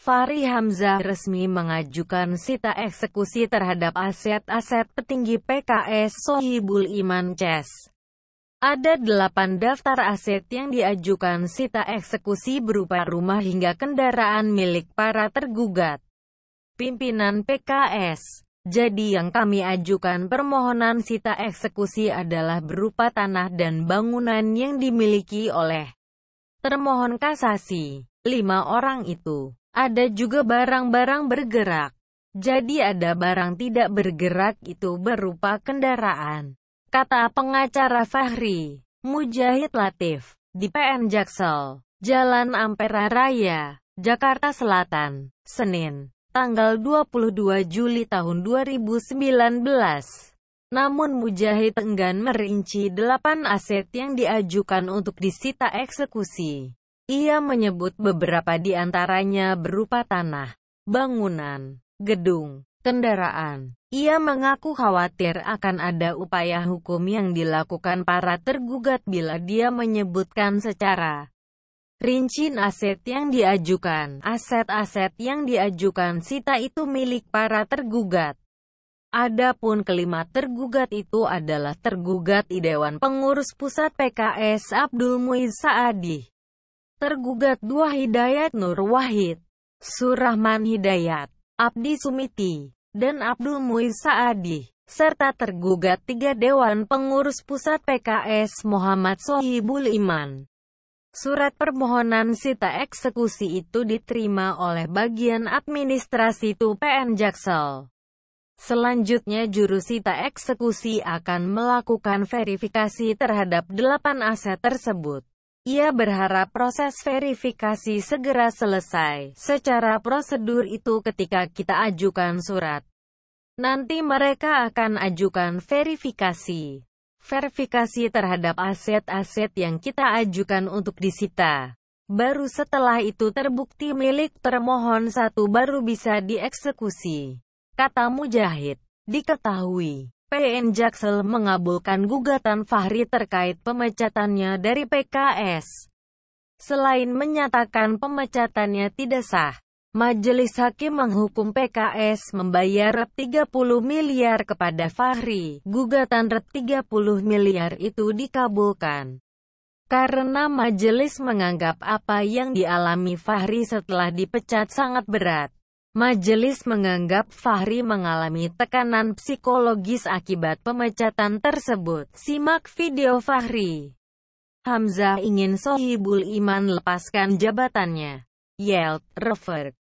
Fahri Hamzah resmi mengajukan sita eksekusi terhadap aset-aset petinggi PKS Sohibul Iman Ces. Ada delapan daftar aset yang diajukan sita eksekusi berupa rumah hingga kendaraan milik para tergugat. Pimpinan PKS jadi yang kami ajukan permohonan sita eksekusi adalah berupa tanah dan bangunan yang dimiliki oleh termohon kasasi. Lima orang itu ada juga barang-barang bergerak. Jadi ada barang tidak bergerak itu berupa kendaraan. Kata pengacara Fahri, Mujahid Latif, di PN Jaksel, Jalan Ampera Raya, Jakarta Selatan, Senin, tanggal 22 Juli tahun 2019. Namun Mujahid enggan merinci delapan aset yang diajukan untuk disita eksekusi. Ia menyebut beberapa di antaranya berupa tanah, bangunan, gedung, kendaraan. Ia mengaku khawatir akan ada upaya hukum yang dilakukan para tergugat bila dia menyebutkan secara rinci aset yang diajukan, aset-aset yang diajukan sita itu milik para tergugat. Adapun kelima tergugat itu adalah tergugat Idewan Pengurus Pusat PKS Abdul Muiz Saadi. Tergugat dua Hidayat Nur Wahid, Surahman Hidayat, Abdi Sumiti, dan Abdul Muiz Saadi, serta tergugat tiga Dewan Pengurus Pusat PKS Muhammad Sohibul Iman. Surat permohonan sita eksekusi itu diterima oleh bagian administrasi TUPN Jaksel. selanjutnya juru sita eksekusi akan melakukan verifikasi terhadap delapan aset tersebut. Ia berharap proses verifikasi segera selesai. Secara prosedur itu ketika kita ajukan surat, nanti mereka akan ajukan verifikasi. Verifikasi terhadap aset-aset yang kita ajukan untuk disita. Baru setelah itu terbukti milik termohon satu baru bisa dieksekusi. Katamu jahit. diketahui. PN Jaksel mengabulkan gugatan Fahri terkait pemecatannya dari PKS. Selain menyatakan pemecatannya tidak sah, Majelis Hakim menghukum PKS membayar Rp 30 miliar kepada Fahri. Gugatan Rp 30 miliar itu dikabulkan. Karena majelis menganggap apa yang dialami Fahri setelah dipecat sangat berat. Majelis menganggap Fahri mengalami tekanan psikologis akibat pemecatan tersebut. Simak video Fahri. Hamzah ingin Sohibul Iman lepaskan jabatannya. Yelp, Reverb.